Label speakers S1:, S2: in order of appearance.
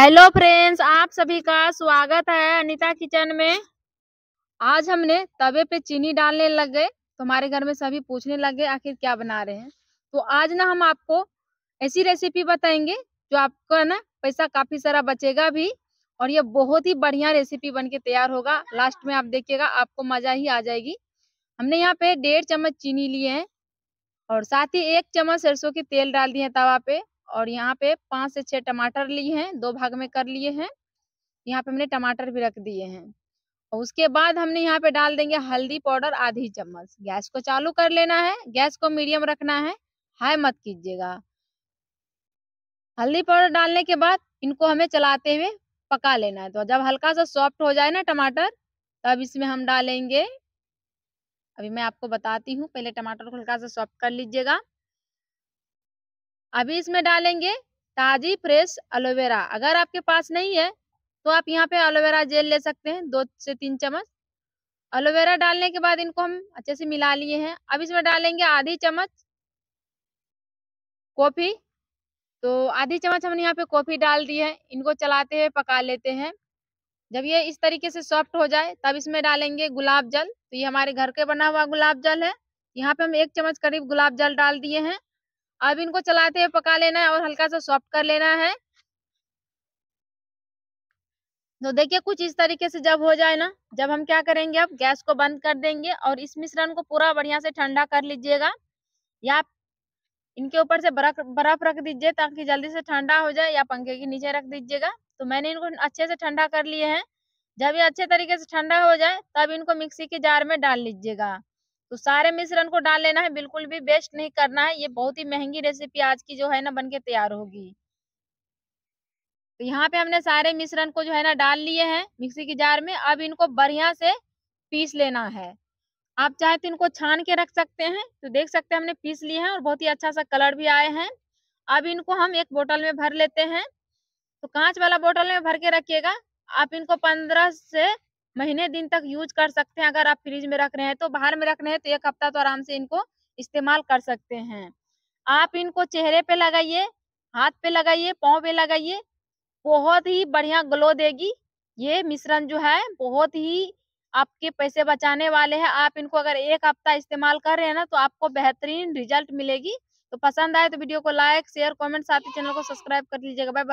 S1: hello friends आप सभी का स्वागत है अनीता किचन में आज हमने तवे पे चीनी डालने लग गए तो हमारे घर में सभी पूछने लग गए आखिर क्या बना रहे हैं तो आज ना हम आपको ऐसी रेसिपी बताएंगे जो आपका ना पैसा काफी सारा बचेगा भी और ये बहुत ही बढ़िया रेसिपी बन के तैयार होगा लास्ट में आप देखिएगा आपको मजा ही आ जाएगी हमने यहाँ पे डेढ़ चम्मच चीनी लिए हैं और साथ ही एक चम्मच सरसों के तेल डाल दिए तवा पे और यहाँ पे पांच से छह टमाटर लिए हैं दो भाग में कर लिए हैं यहाँ पे हमने टमाटर भी रख दिए हैं और उसके बाद हमने यहाँ पे डाल देंगे हल्दी पाउडर आधी चम्मच गैस को चालू कर लेना है गैस को मीडियम रखना है हाई मत कीजिएगा हल्दी पाउडर डालने के बाद इनको हमें चलाते हुए पका लेना है तो जब हल्का सा सॉफ्ट हो जाए ना टमाटर तब इसमें हम डालेंगे अभी मैं आपको बताती हूँ पहले टमाटर को हल्का सा सॉफ्ट कर लीजिएगा अभी इसमें डालेंगे ताजी फ्रेश एलोवेरा अगर आपके पास नहीं है तो आप यहाँ पे एलोवेरा जेल ले सकते हैं दो से तीन चम्मच एलोवेरा डालने के बाद इनको हम अच्छे से मिला लिए हैं अब इसमें डालेंगे आधी चम्मच कॉफी तो आधी चम्मच हमने यहाँ पे कॉफी डाल दी है इनको चलाते हुए पका लेते हैं जब ये इस तरीके से सॉफ्ट हो जाए तब इसमें डालेंगे गुलाब जल तो ये हमारे घर के बना हुआ गुलाब जल है यहाँ पे हम एक चम्मच करीब गुलाब जल डाल दिए हैं अब इनको चलाते हुए पका लेना है और हल्का सा सॉफ्ट कर लेना है तो देखिए कुछ इस तरीके से जब हो जाए ना जब हम क्या करेंगे अब गैस को बंद कर देंगे और इस मिश्रण को पूरा बढ़िया से ठंडा कर लीजिएगा या इनके ऊपर से बर्फ बर्फ रख दीजिए ताकि जल्दी से ठंडा हो जाए या पंखे के नीचे रख दीजिएगा तो मैंने इनको अच्छे से ठंडा कर लिए हैं जब ये अच्छे तरीके से ठंडा हो जाए तब इनको मिक्सी के जार में डाल लीजिएगा तो सारे मिश्रण को डाल लेना है बिल्कुल भी वेस्ट नहीं करना है ये बहुत ही महंगी रेसिपी आज की जो है ना बनके तैयार होगी तो यहाँ पे हमने सारे मिश्रण को जो है ना डाल लिए हैं मिक्सी के जार में अब इनको बढ़िया से पीस लेना है आप चाहे तो इनको छान के रख सकते हैं तो देख सकते हैं हमने पीस लिए हैं और बहुत ही अच्छा सा कलर भी आए हैं अब इनको हम एक बोतल में भर लेते हैं तो कांच वाला बोतल में भर के रखिएगा आप इनको पंद्रह से महीने दिन तक यूज कर सकते हैं अगर आप फ्रिज में रख रहे हैं तो बाहर में रख रहे हैं तो एक हफ्ता तो आराम से इनको इस्तेमाल कर सकते हैं आप इनको चेहरे पे लगाइए हाथ पे लगाइए पाँव पे लगाइए बहुत ही बढ़िया ग्लो देगी ये मिश्रण जो है बहुत ही आपके पैसे बचाने वाले हैं आप इनको अगर एक हफ्ता इस्तेमाल कर रहे हैं ना तो आपको बेहतरीन रिजल्ट मिलेगी तो पसंद आए तो वीडियो को लाइक शेयर कमेंट साथ ही चैनल को सब्सक्राइब कर लीजिएगा बाय